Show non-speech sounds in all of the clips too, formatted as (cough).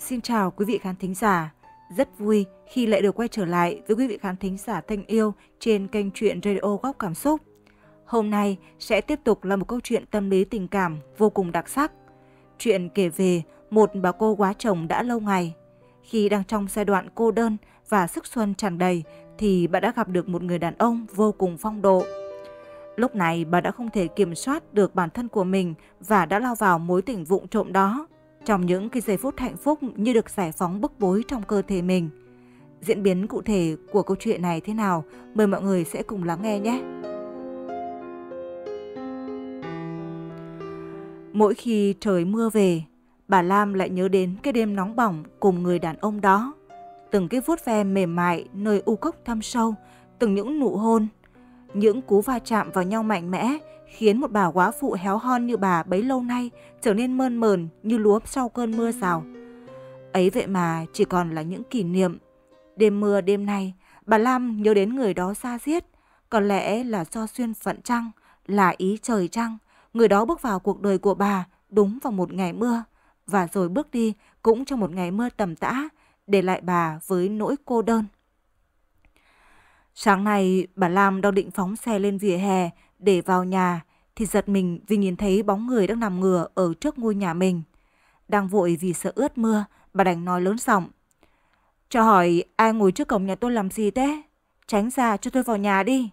Xin chào quý vị khán thính giả. Rất vui khi lại được quay trở lại với quý vị khán thính giả thân yêu trên kênh truyện Radio Góc Cảm Xúc. Hôm nay sẽ tiếp tục là một câu chuyện tâm lý tình cảm vô cùng đặc sắc. Chuyện kể về một bà cô quá chồng đã lâu ngày. Khi đang trong giai đoạn cô đơn và sức xuân tràn đầy thì bà đã gặp được một người đàn ông vô cùng phong độ. Lúc này bà đã không thể kiểm soát được bản thân của mình và đã lao vào mối tình vụng trộm đó trong những cái giây phút hạnh phúc như được giải phóng bức bối trong cơ thể mình. Diễn biến cụ thể của câu chuyện này thế nào, mời mọi người sẽ cùng lắng nghe nhé. Mỗi khi trời mưa về, bà Lam lại nhớ đến cái đêm nóng bỏng cùng người đàn ông đó. Từng cái vuốt ve mềm mại nơi u cốc thăm sâu, từng những nụ hôn, những cú va chạm vào nhau mạnh mẽ khiến một bà quá phụ héo hon như bà bấy lâu nay trở nên mơn mờn như lúa sau cơn mưa rào. Ấy vậy mà chỉ còn là những kỷ niệm. Đêm mưa đêm nay, bà Lam nhớ đến người đó xa xiết có lẽ là do duyên phận trăng, là ý trời trăng. Người đó bước vào cuộc đời của bà đúng vào một ngày mưa, và rồi bước đi cũng trong một ngày mưa tầm tã, để lại bà với nỗi cô đơn. Sáng nay, bà Lam đang định phóng xe lên vỉa hè để vào nhà thì giật mình vì nhìn thấy bóng người đang nằm ngửa ở trước ngôi nhà mình. Đang vội vì sợ ướt mưa, bà đành nói lớn giọng. Cho hỏi ai ngồi trước cổng nhà tôi làm gì thế? Tránh ra cho tôi vào nhà đi.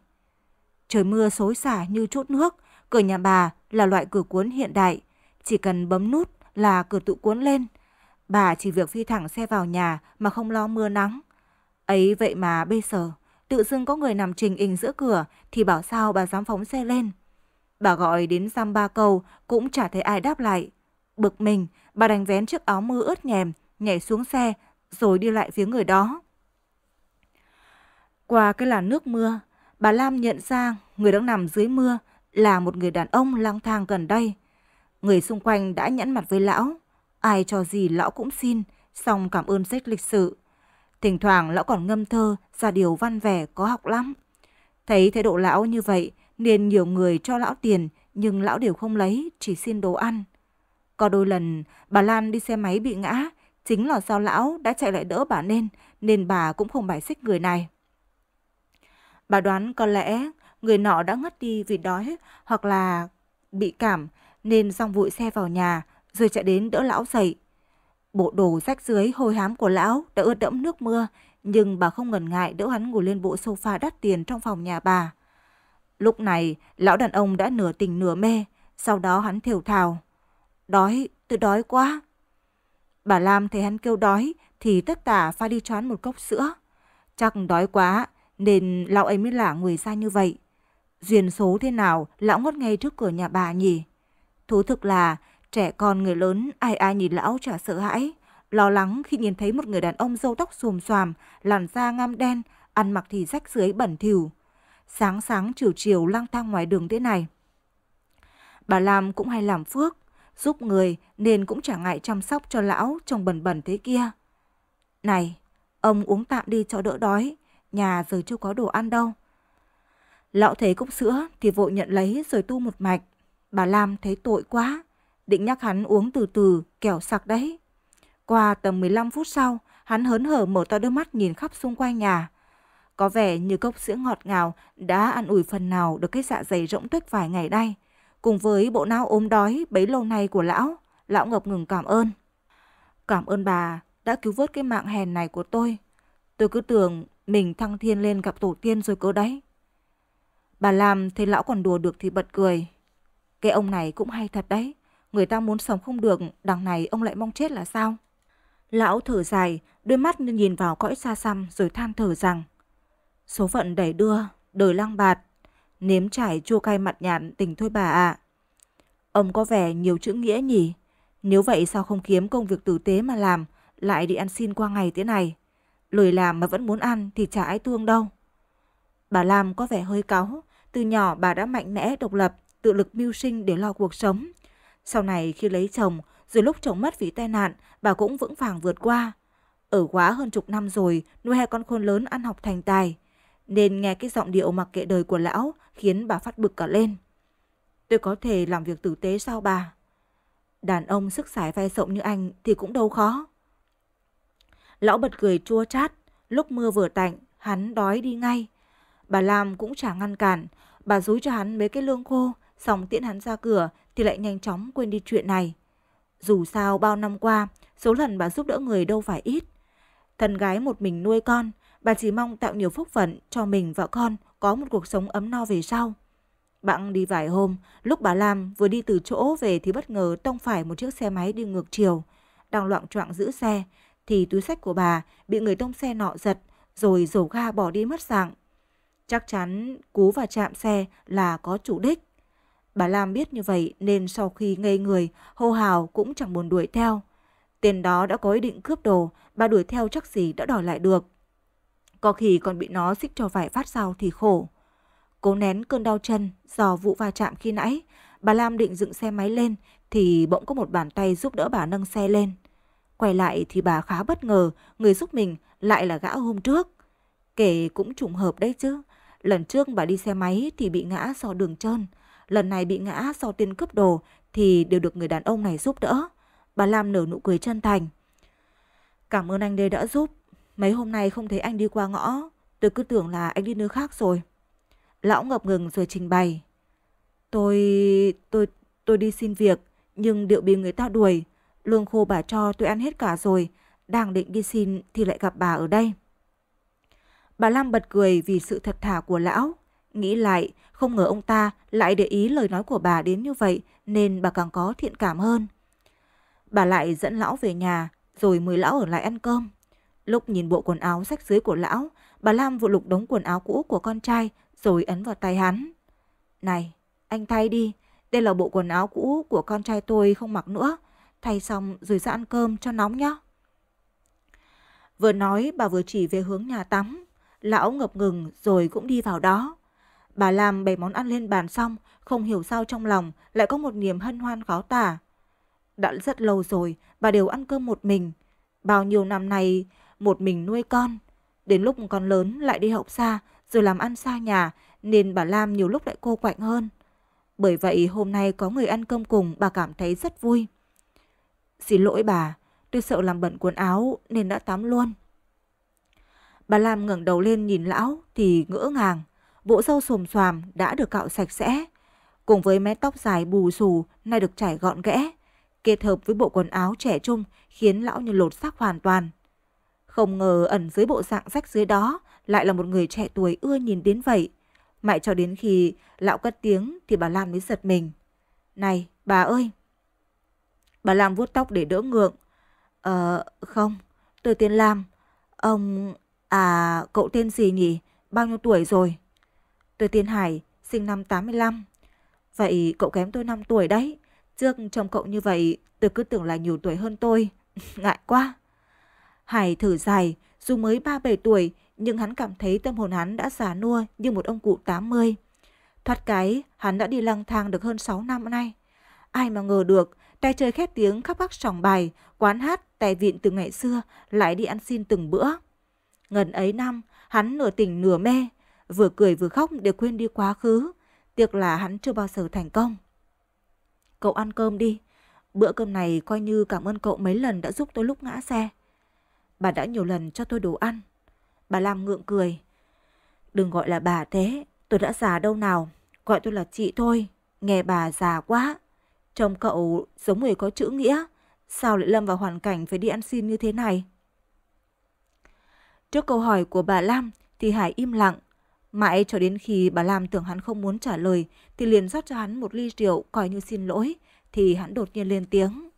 Trời mưa xối xả như chút nước, cửa nhà bà là loại cửa cuốn hiện đại. Chỉ cần bấm nút là cửa tự cuốn lên. Bà chỉ việc phi thẳng xe vào nhà mà không lo mưa nắng. Ấy vậy mà bây giờ tự dưng có người nằm trình hình giữa cửa thì bảo sao bà dám phóng xe lên. Bà gọi đến giam ba câu cũng chả thấy ai đáp lại. Bực mình, bà đành vén chiếc áo mưa ướt nhèm, nhảy xuống xe rồi đi lại phía người đó. Qua cái làn nước mưa, bà Lam nhận ra người đang nằm dưới mưa là một người đàn ông lang thang gần đây. Người xung quanh đã nhẫn mặt với lão, ai cho gì lão cũng xin, xong cảm ơn rất lịch sự Thỉnh thoảng lão còn ngâm thơ ra điều văn vẻ có học lắm. Thấy thái độ lão như vậy nên nhiều người cho lão tiền nhưng lão đều không lấy, chỉ xin đồ ăn. Có đôi lần bà Lan đi xe máy bị ngã, chính là do lão đã chạy lại đỡ bà nên, nên bà cũng không bài xích người này. Bà đoán có lẽ người nọ đã ngất đi vì đói hoặc là bị cảm nên xong vội xe vào nhà rồi chạy đến đỡ lão dậy. Bộ đồ rách dưới hôi hám của lão đã ướt đẫm nước mưa, nhưng bà không ngần ngại đỡ hắn ngồi lên bộ sofa đắt tiền trong phòng nhà bà. Lúc này, lão đàn ông đã nửa tỉnh nửa mê, sau đó hắn thều thào. Đói, tôi đói quá. Bà Lam thấy hắn kêu đói thì tất tả pha đi choán một cốc sữa. Chắc đói quá nên lão ấy mới lả người ra như vậy. Duyên số thế nào lão ngót ngay trước cửa nhà bà nhỉ? Thú thực là Trẻ con người lớn, ai ai nhìn lão chả sợ hãi. Lo lắng khi nhìn thấy một người đàn ông râu tóc xùm xoàm, làn da ngăm đen, ăn mặc thì rách dưới bẩn thỉu. Sáng sáng chiều chiều lang thang ngoài đường thế này. Bà Lam cũng hay làm phước, giúp người nên cũng chẳng ngại chăm sóc cho lão trông bẩn bẩn thế kia. Này, ông uống tạm đi cho đỡ đói, nhà giờ chưa có đồ ăn đâu. Lão thấy cốc sữa thì vội nhận lấy rồi tu một mạch. Bà Lam thấy tội quá, định nhắc hắn uống từ từ, kẻo sặc đấy. Qua tầm 15 phút sau, hắn hớn hở mở to đôi mắt nhìn khắp xung quanh nhà. Có vẻ như cốc sữa ngọt ngào đã ăn ủi phần nào được cái dạ dày rỗng tuếch vài ngày nay. Cùng với bộ não ốm đói bấy lâu nay của lão, lão ngập ngừng cảm ơn. Cảm ơn bà đã cứu vớt cái mạng hèn này của tôi. Tôi cứ tưởng mình thăng thiên lên gặp tổ tiên rồi cơ đấy. Bà làm thấy lão còn đùa được thì bật cười. Cái ông này cũng hay thật đấy. Người ta muốn sống không được, đằng này ông lại mong chết là sao? Lão thở dài, đôi mắt nhìn vào cõi xa xăm rồi than thở rằng Số phận đẩy đưa, đời lang bạt, nếm trải chua cay mặt nhạn tình thôi bà ạ. À. Ông có vẻ nhiều chữ nghĩa nhỉ? Nếu vậy sao không kiếm công việc tử tế mà làm, lại đi ăn xin qua ngày thế này? Lười làm mà vẫn muốn ăn thì chả ai thương đâu. Bà Lam có vẻ hơi cáu, từ nhỏ bà đã mạnh mẽ độc lập, tự lực mưu sinh để lo cuộc sống. Sau này khi lấy chồng, rồi lúc chồng mất vì tai nạn, bà cũng vững vàng vượt qua. Ở quá hơn chục năm rồi, nuôi hai con khôn lớn ăn học thành tài. Nên nghe cái giọng điệu mặc kệ đời của lão khiến bà phát bực cả lên. Tôi có thể làm việc tử tế sao bà? Đàn ông sức sải vai rộng như anh thì cũng đâu khó. Lão bật cười chua chát, lúc mưa vừa tạnh, hắn đói đi ngay. Bà Lam cũng chả ngăn cản, bà rúi cho hắn mấy cái lương khô, xong tiễn hắn ra cửa, thì lại nhanh chóng quên đi chuyện này. Dù sao bao năm qua, số lần bà giúp đỡ người đâu phải ít. Thần gái một mình nuôi con, bà chỉ mong tạo nhiều phúc phận cho mình và con có một cuộc sống ấm no về sau. Bạn đi vài hôm, lúc bà Lam vừa đi từ chỗ về thì bất ngờ tông phải một chiếc xe máy đi ngược chiều. Đang loạn trọng giữ xe, thì túi sách của bà bị người tông xe nọ giật, rồi dầu ga bỏ đi mất dạng. Chắc chắn cú và chạm xe là có chủ đích. Bà Lam biết như vậy nên sau khi ngây người, hô hào cũng chẳng buồn đuổi theo. Tiền đó đã có ý định cướp đồ, bà đuổi theo chắc gì đã đòi lại được. Có khi còn bị nó xích cho vải phát sao thì khổ. Cố nén cơn đau chân do vụ va chạm khi nãy, bà Lam định dựng xe máy lên thì bỗng có một bàn tay giúp đỡ bà nâng xe lên. Quay lại thì bà khá bất ngờ, người giúp mình lại là gã hôm trước. Kể cũng trùng hợp đấy chứ, lần trước bà đi xe máy thì bị ngã do đường trơn, lần này bị ngã sau tên cướp đồ thì đều được người đàn ông này giúp đỡ. Bà Lam nở nụ cười chân thành. Cảm ơn anh đây đã giúp. Mấy hôm nay không thấy anh đi qua ngõ, tôi cứ tưởng là anh đi nơi khác rồi. Lão ngập ngừng rồi trình bày. Tôi... tôi... tôi đi xin việc, nhưng điệu bị người ta đuổi. Lương khô bà cho tôi ăn hết cả rồi, đang định đi xin thì lại gặp bà ở đây. Bà Lam bật cười vì sự thật thà của lão. Nghĩ lại, không ngờ ông ta lại để ý lời nói của bà đến như vậy nên bà càng có thiện cảm hơn. Bà lại dẫn lão về nhà rồi mời lão ở lại ăn cơm. Lúc nhìn bộ quần áo sách dưới của lão, bà Lam vụ lục đống quần áo cũ của con trai rồi ấn vào tay hắn. Này, anh thay đi, đây là bộ quần áo cũ của con trai tôi không mặc nữa. Thay xong rồi ra ăn cơm cho nóng nhé. Vừa nói bà vừa chỉ về hướng nhà tắm. Lão ngập ngừng rồi cũng đi vào đó. Bà làm bày món ăn lên bàn xong, không hiểu sao trong lòng lại có một niềm hân hoan khó tả. Đã rất lâu rồi, bà đều ăn cơm một mình. Bao nhiêu năm nay, một mình nuôi con. Đến lúc con lớn lại đi học xa, rồi làm ăn xa nhà, nên bà Lam nhiều lúc lại cô quạnh hơn. Bởi vậy hôm nay có người ăn cơm cùng bà cảm thấy rất vui. Xin lỗi bà, tôi sợ làm bẩn quần áo nên đã tắm luôn. Bà Lam ngẩng đầu lên nhìn lão thì ngỡ ngàng bộ râu xồm xoàm đã được cạo sạch sẽ, cùng với mái tóc dài bù xù nay được trải gọn ghẽ, kết hợp với bộ quần áo trẻ trung khiến lão như lột xác hoàn toàn. Không ngờ ẩn dưới bộ dạng rách dưới đó lại là một người trẻ tuổi ưa nhìn đến vậy. Mãi cho đến khi lão cất tiếng thì bà Lan mới giật mình. Này, bà ơi! Bà Lam vuốt tóc để đỡ ngượng. Ờ, không, tôi tên Lam. Ông... À, cậu tên gì nhỉ? Bao nhiêu tuổi rồi? Tôi Tiên Hải, sinh năm 85. Vậy cậu kém tôi 5 tuổi đấy. Trước trông cậu như vậy, tôi cứ tưởng là nhiều tuổi hơn tôi. (laughs) Ngại quá. Hải thử dài, dù mới 37 tuổi, nhưng hắn cảm thấy tâm hồn hắn đã già nua như một ông cụ 80. Thoát cái, hắn đã đi lang thang được hơn 6 năm nay. Ai mà ngờ được, tay chơi khét tiếng khắp bắc sòng bài, quán hát, tài vịn từ ngày xưa, lại đi ăn xin từng bữa. Ngần ấy năm, hắn nửa tỉnh nửa mê, vừa cười vừa khóc để quên đi quá khứ. Tiếc là hắn chưa bao giờ thành công. Cậu ăn cơm đi. Bữa cơm này coi như cảm ơn cậu mấy lần đã giúp tôi lúc ngã xe. Bà đã nhiều lần cho tôi đồ ăn. Bà Lam ngượng cười. Đừng gọi là bà thế, tôi đã già đâu nào. Gọi tôi là chị thôi, nghe bà già quá. Chồng cậu giống người có chữ nghĩa, sao lại lâm vào hoàn cảnh phải đi ăn xin như thế này? Trước câu hỏi của bà Lam thì Hải im lặng, Mãi cho đến khi bà Lam tưởng hắn không muốn trả lời thì liền rót cho hắn một ly rượu coi như xin lỗi thì hắn đột nhiên lên tiếng.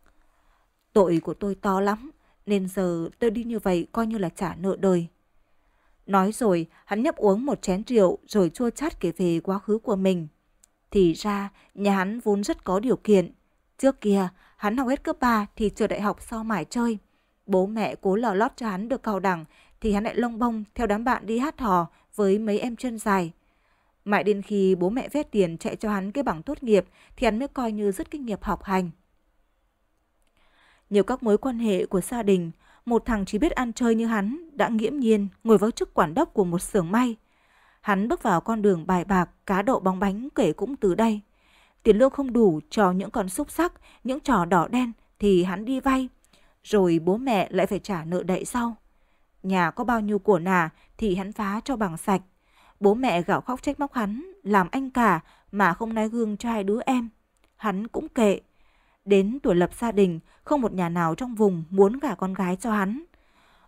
Tội của tôi to lắm nên giờ tôi đi như vậy coi như là trả nợ đời. Nói rồi hắn nhấp uống một chén rượu rồi chua chát kể về quá khứ của mình. Thì ra nhà hắn vốn rất có điều kiện. Trước kia hắn học hết cấp 3 thì trường đại học sau mải chơi. Bố mẹ cố lò lót cho hắn được cao đẳng thì hắn lại lông bông theo đám bạn đi hát hò với mấy em chân dài. Mãi đến khi bố mẹ vét tiền chạy cho hắn cái bằng tốt nghiệp thì hắn mới coi như rất kinh nghiệp học hành. Nhiều các mối quan hệ của gia đình, một thằng chỉ biết ăn chơi như hắn đã nghiễm nhiên ngồi vào chức quản đốc của một xưởng may. Hắn bước vào con đường bài bạc, cá độ bóng bánh kể cũng từ đây. Tiền lương không đủ cho những con xúc sắc, những trò đỏ đen thì hắn đi vay. Rồi bố mẹ lại phải trả nợ đậy sau. Nhà có bao nhiêu của nà thì hắn phá cho bằng sạch. Bố mẹ gạo khóc trách móc hắn, làm anh cả mà không nói gương cho hai đứa em. Hắn cũng kệ. Đến tuổi lập gia đình, không một nhà nào trong vùng muốn gả con gái cho hắn.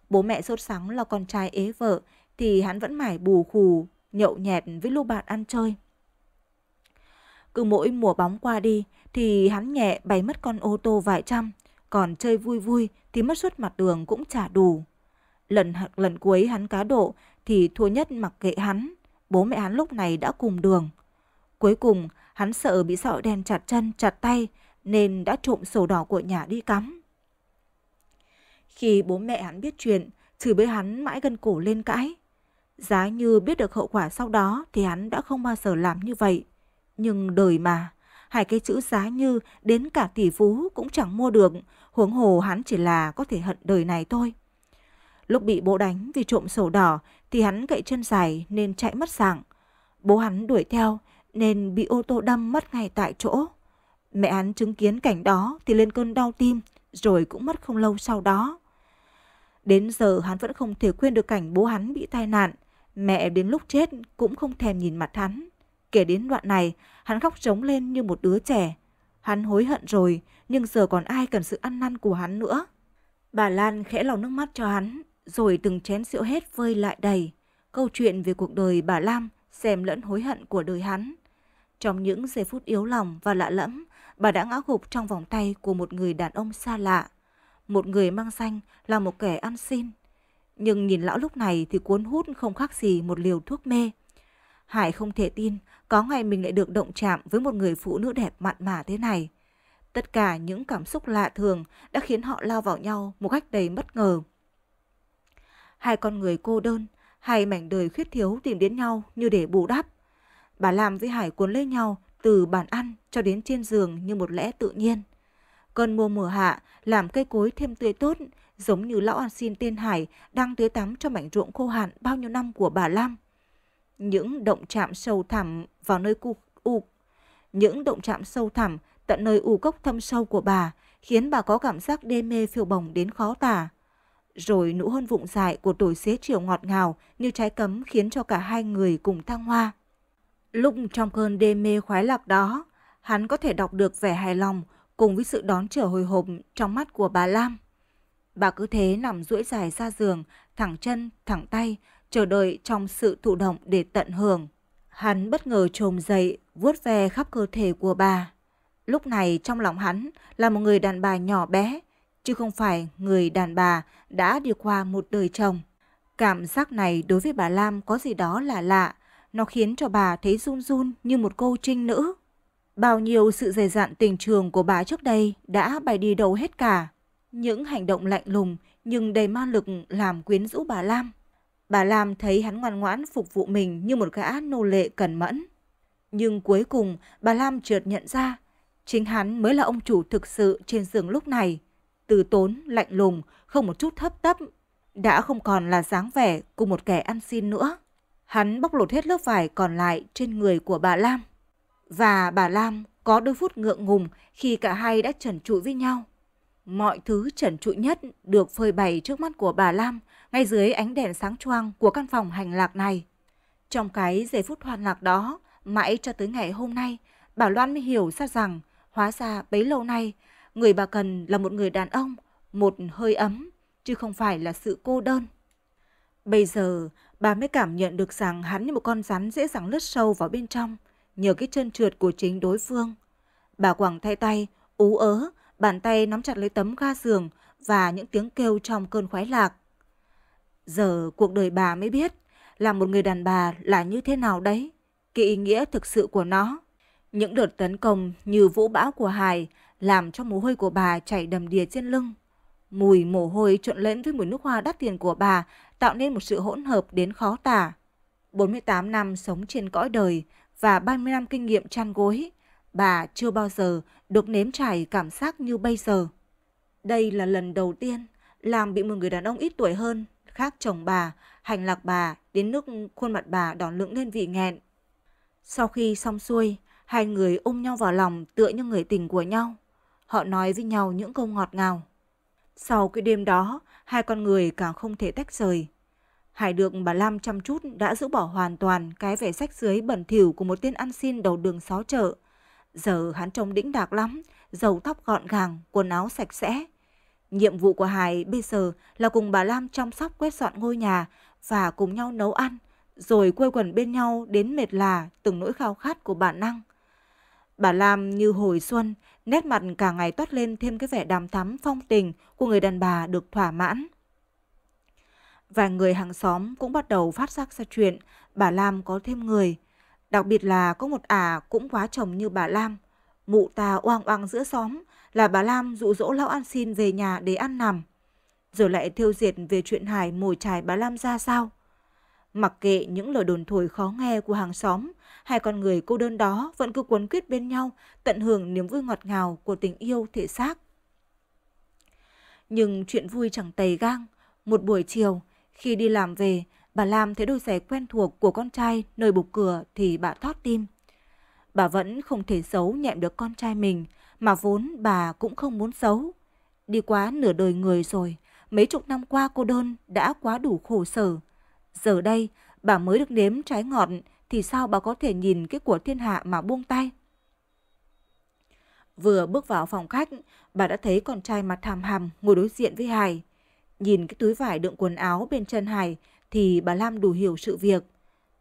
Bố mẹ sốt sắng lo con trai ế vợ thì hắn vẫn mải bù khù, nhậu nhẹt với lũ bạn ăn chơi. Cứ mỗi mùa bóng qua đi thì hắn nhẹ bay mất con ô tô vài trăm, còn chơi vui vui thì mất suốt mặt đường cũng trả đủ. Lần lần cuối hắn cá độ thì thua nhất mặc kệ hắn, bố mẹ hắn lúc này đã cùng đường. Cuối cùng, hắn sợ bị sọ đen chặt chân, chặt tay nên đã trộm sổ đỏ của nhà đi cắm. Khi bố mẹ hắn biết chuyện, chửi bới hắn mãi gân cổ lên cãi. Giá như biết được hậu quả sau đó thì hắn đã không bao giờ làm như vậy. Nhưng đời mà, hai cái chữ giá như đến cả tỷ phú cũng chẳng mua được, huống hồ hắn chỉ là có thể hận đời này thôi. Lúc bị bố đánh vì trộm sổ đỏ thì hắn gậy chân dài nên chạy mất dạng Bố hắn đuổi theo nên bị ô tô đâm mất ngay tại chỗ. Mẹ hắn chứng kiến cảnh đó thì lên cơn đau tim rồi cũng mất không lâu sau đó. Đến giờ hắn vẫn không thể quên được cảnh bố hắn bị tai nạn. Mẹ đến lúc chết cũng không thèm nhìn mặt hắn. Kể đến đoạn này, hắn khóc trống lên như một đứa trẻ. Hắn hối hận rồi, nhưng giờ còn ai cần sự ăn năn của hắn nữa. Bà Lan khẽ lau nước mắt cho hắn, rồi từng chén rượu hết vơi lại đầy. Câu chuyện về cuộc đời bà Lam xem lẫn hối hận của đời hắn. Trong những giây phút yếu lòng và lạ lẫm, bà đã ngã gục trong vòng tay của một người đàn ông xa lạ. Một người mang danh là một kẻ ăn xin. Nhưng nhìn lão lúc này thì cuốn hút không khác gì một liều thuốc mê. Hải không thể tin có ngày mình lại được động chạm với một người phụ nữ đẹp mặn mà thế này. Tất cả những cảm xúc lạ thường đã khiến họ lao vào nhau một cách đầy bất ngờ hai con người cô đơn, hai mảnh đời khuyết thiếu tìm đến nhau như để bù đắp. Bà Lam với Hải cuốn lấy nhau từ bàn ăn cho đến trên giường như một lẽ tự nhiên. Cơn mùa mùa hạ làm cây cối thêm tươi tốt, giống như lão ăn xin tên Hải đang tưới tắm cho mảnh ruộng khô hạn bao nhiêu năm của bà Lam. Những động chạm sâu thẳm vào nơi cu, u những động chạm sâu thẳm tận nơi u gốc thâm sâu của bà khiến bà có cảm giác đê mê phiêu bồng đến khó tả rồi nụ hôn vụng dại của tuổi xế chiều ngọt ngào như trái cấm khiến cho cả hai người cùng thăng hoa. Lúc trong cơn đê mê khoái lạc đó, hắn có thể đọc được vẻ hài lòng cùng với sự đón chờ hồi hộp trong mắt của bà Lam. Bà cứ thế nằm duỗi dài ra giường, thẳng chân, thẳng tay, chờ đợi trong sự thụ động để tận hưởng. Hắn bất ngờ trồm dậy, vuốt ve khắp cơ thể của bà. Lúc này trong lòng hắn là một người đàn bà nhỏ bé, chứ không phải người đàn bà đã đi qua một đời chồng. Cảm giác này đối với bà Lam có gì đó là lạ, nó khiến cho bà thấy run run như một cô trinh nữ. Bao nhiêu sự dày dặn tình trường của bà trước đây đã bày đi đâu hết cả. Những hành động lạnh lùng nhưng đầy ma lực làm quyến rũ bà Lam. Bà Lam thấy hắn ngoan ngoãn phục vụ mình như một gã nô lệ cẩn mẫn. Nhưng cuối cùng bà Lam chợt nhận ra chính hắn mới là ông chủ thực sự trên giường lúc này từ tốn, lạnh lùng, không một chút thấp tấp, đã không còn là dáng vẻ của một kẻ ăn xin nữa. Hắn bóc lột hết lớp vải còn lại trên người của bà Lam. Và bà Lam có đôi phút ngượng ngùng khi cả hai đã trần trụi với nhau. Mọi thứ trần trụi nhất được phơi bày trước mắt của bà Lam ngay dưới ánh đèn sáng choang của căn phòng hành lạc này. Trong cái giây phút hoàn lạc đó, mãi cho tới ngày hôm nay, bà Loan mới hiểu ra rằng hóa ra bấy lâu nay Người bà cần là một người đàn ông, một hơi ấm, chứ không phải là sự cô đơn. Bây giờ, bà mới cảm nhận được rằng hắn như một con rắn dễ dàng lướt sâu vào bên trong, nhờ cái chân trượt của chính đối phương. Bà quẳng thay tay, ú ớ, bàn tay nắm chặt lấy tấm ga giường và những tiếng kêu trong cơn khoái lạc. Giờ cuộc đời bà mới biết là một người đàn bà là như thế nào đấy, cái ý nghĩa thực sự của nó. Những đợt tấn công như vũ bão của Hải làm cho mồ hôi của bà chảy đầm đìa trên lưng. Mùi mồ hôi trộn lẫn với mùi nước hoa đắt tiền của bà tạo nên một sự hỗn hợp đến khó tả. 48 năm sống trên cõi đời và 30 năm kinh nghiệm chăn gối, bà chưa bao giờ được nếm trải cảm giác như bây giờ. Đây là lần đầu tiên làm bị một người đàn ông ít tuổi hơn, khác chồng bà, hành lạc bà, đến nước khuôn mặt bà đỏ lưỡng lên vị nghẹn. Sau khi xong xuôi, hai người ôm nhau vào lòng tựa như người tình của nhau họ nói với nhau những câu ngọt ngào. Sau cái đêm đó, hai con người càng không thể tách rời. Hải được bà Lam chăm chút đã giữ bỏ hoàn toàn cái vẻ sách dưới bẩn thỉu của một tên ăn xin đầu đường xó chợ. Giờ hắn trông đĩnh đạc lắm, dầu tóc gọn gàng, quần áo sạch sẽ. Nhiệm vụ của Hải bây giờ là cùng bà Lam chăm sóc quét dọn ngôi nhà và cùng nhau nấu ăn, rồi quây quần bên nhau đến mệt là từng nỗi khao khát của bản năng. Bà Lam như hồi xuân, nét mặt cả ngày toát lên thêm cái vẻ đàm thắm phong tình của người đàn bà được thỏa mãn. Vài người hàng xóm cũng bắt đầu phát giác ra chuyện bà Lam có thêm người. Đặc biệt là có một ả cũng quá chồng như bà Lam. Mụ ta oang oang giữa xóm là bà Lam dụ dỗ lão ăn xin về nhà để ăn nằm. Rồi lại thiêu diệt về chuyện Hải mồi trải bà Lam ra sao. Mặc kệ những lời đồn thổi khó nghe của hàng xóm, hai con người cô đơn đó vẫn cứ quấn quyết bên nhau, tận hưởng niềm vui ngọt ngào của tình yêu thể xác. Nhưng chuyện vui chẳng tày gang. Một buổi chiều, khi đi làm về, bà Lam thấy đôi giày quen thuộc của con trai nơi bục cửa thì bà thót tim. Bà vẫn không thể xấu nhẹm được con trai mình, mà vốn bà cũng không muốn xấu. Đi quá nửa đời người rồi, mấy chục năm qua cô đơn đã quá đủ khổ sở. Giờ đây, bà mới được nếm trái ngọt thì sao bà có thể nhìn cái của thiên hạ mà buông tay? Vừa bước vào phòng khách, bà đã thấy con trai mặt hàm hàm ngồi đối diện với Hải. Nhìn cái túi vải đựng quần áo bên chân Hải thì bà Lam đủ hiểu sự việc.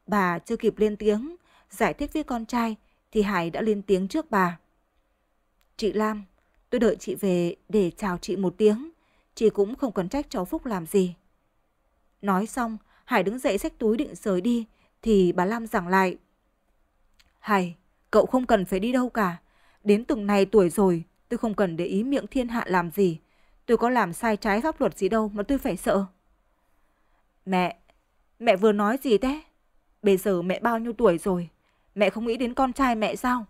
Bà chưa kịp lên tiếng, giải thích với con trai thì Hải đã lên tiếng trước bà. Chị Lam, tôi đợi chị về để chào chị một tiếng. Chị cũng không cần trách cháu Phúc làm gì. Nói xong, Hải đứng dậy xách túi định rời đi thì bà Lam giảng lại. Hay, cậu không cần phải đi đâu cả. Đến từng này tuổi rồi, tôi không cần để ý miệng thiên hạ làm gì. Tôi có làm sai trái pháp luật gì đâu mà tôi phải sợ. Mẹ, mẹ vừa nói gì thế? Bây giờ mẹ bao nhiêu tuổi rồi? Mẹ không nghĩ đến con trai mẹ sao?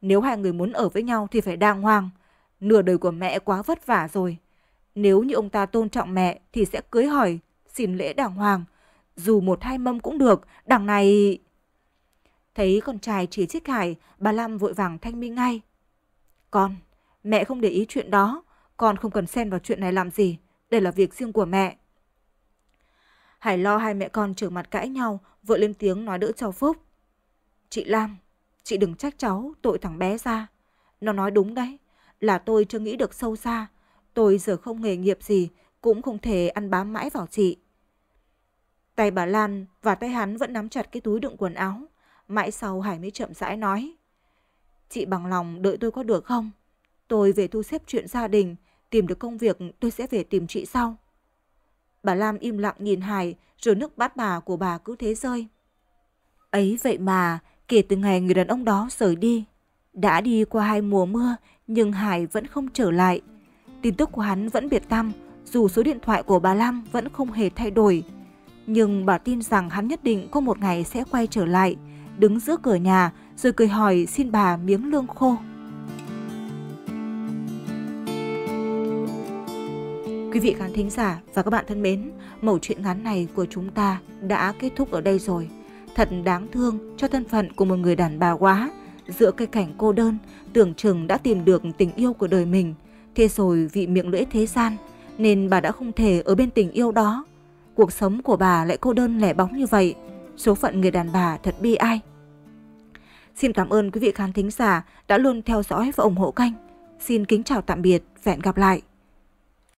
Nếu hai người muốn ở với nhau thì phải đàng hoàng. Nửa đời của mẹ quá vất vả rồi. Nếu như ông ta tôn trọng mẹ thì sẽ cưới hỏi, xin lễ đàng hoàng dù một hai mâm cũng được, đằng này... Thấy con trai chỉ trích Hải, bà Lam vội vàng thanh minh ngay. Con, mẹ không để ý chuyện đó, con không cần xen vào chuyện này làm gì, đây là việc riêng của mẹ. Hải lo hai mẹ con trở mặt cãi nhau, vội lên tiếng nói đỡ cháu Phúc. Chị Lam, chị đừng trách cháu tội thằng bé ra. Nó nói đúng đấy, là tôi chưa nghĩ được sâu xa. Tôi giờ không nghề nghiệp gì, cũng không thể ăn bám mãi vào chị. Tay bà Lan và tay hắn vẫn nắm chặt cái túi đựng quần áo. Mãi sau Hải mới chậm rãi nói. Chị bằng lòng đợi tôi có được không? Tôi về thu xếp chuyện gia đình, tìm được công việc tôi sẽ về tìm chị sau. Bà Lam im lặng nhìn Hải rồi nước bát bà của bà cứ thế rơi. Ấy vậy mà, kể từ ngày người đàn ông đó rời đi, đã đi qua hai mùa mưa nhưng Hải vẫn không trở lại. Tin tức của hắn vẫn biệt tâm, dù số điện thoại của bà Lam vẫn không hề thay đổi nhưng bà tin rằng hắn nhất định có một ngày sẽ quay trở lại, đứng giữa cửa nhà rồi cười hỏi xin bà miếng lương khô. Quý vị khán thính giả và các bạn thân mến, mẩu chuyện ngắn này của chúng ta đã kết thúc ở đây rồi. Thật đáng thương cho thân phận của một người đàn bà quá. Giữa cây cảnh cô đơn, tưởng chừng đã tìm được tình yêu của đời mình. Thế rồi vị miệng lưỡi thế gian, nên bà đã không thể ở bên tình yêu đó cuộc sống của bà lại cô đơn lẻ bóng như vậy. Số phận người đàn bà thật bi ai. Xin cảm ơn quý vị khán thính giả đã luôn theo dõi và ủng hộ kênh. Xin kính chào tạm biệt, hẹn gặp lại.